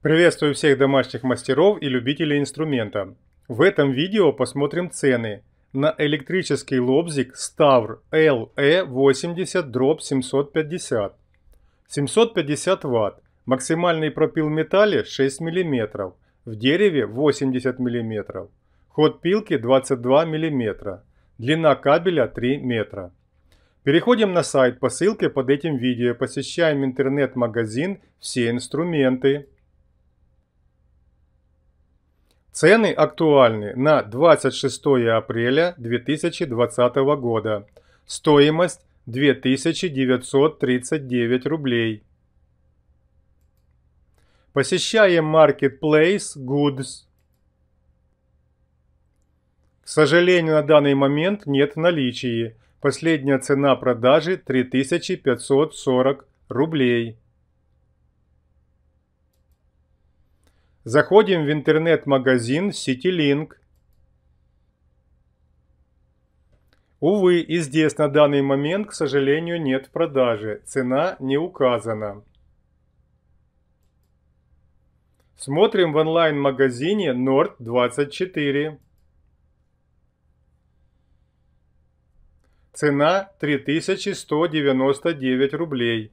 Приветствую всех домашних мастеров и любителей инструмента. В этом видео посмотрим цены на электрический лобзик Ставр LE80-750. 750 Вт. Максимальный пропил металле 6 мм, в дереве 80 мм. Ход пилки 22 мм. Длина кабеля 3 метра. Переходим на сайт по ссылке под этим видео, посещаем интернет-магазин «Все инструменты», Цены актуальны на 26 апреля 2020 года. Стоимость 2939 рублей. Посещаем Marketplace Goods. К сожалению, на данный момент нет в наличии. Последняя цена продажи 3540 рублей. Заходим в интернет-магазин CityLink. Увы, и здесь на данный момент, к сожалению, нет продажи. Цена не указана. Смотрим в онлайн-магазине Nord24. Цена 3199 рублей.